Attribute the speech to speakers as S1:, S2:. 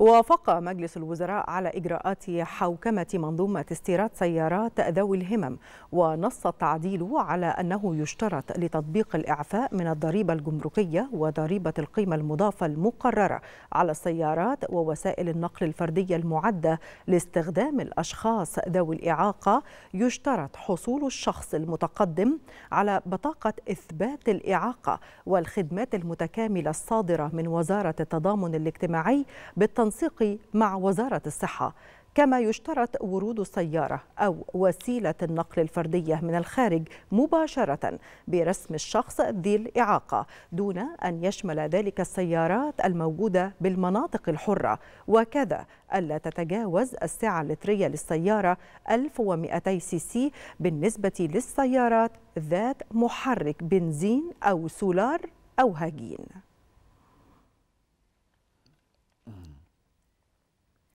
S1: وافق مجلس الوزراء على إجراءات حوكمة منظومة استيراد سيارات ذوي الهمم ونص التعديل على أنه يشترط لتطبيق الإعفاء من الضريبة الجمركية وضريبة القيمة المضافة المقررة على السيارات ووسائل النقل الفردية المعدة لاستخدام الأشخاص ذوي الإعاقة يشترط حصول الشخص المتقدم على بطاقة إثبات الإعاقة والخدمات المتكاملة الصادرة من وزارة التضامن الاجتماعي بالتنظيم بالتنسيق مع وزارة الصحة كما يشترط ورود السيارة أو وسيلة النقل الفردية من الخارج مباشرة برسم الشخص ذي الإعاقة دون أن يشمل ذلك السيارات الموجودة بالمناطق الحرة وكذا ألا تتجاوز السعة اللترية للسيارة 1200 سي سي بالنسبة للسيارات ذات محرك بنزين أو سولار أو هجين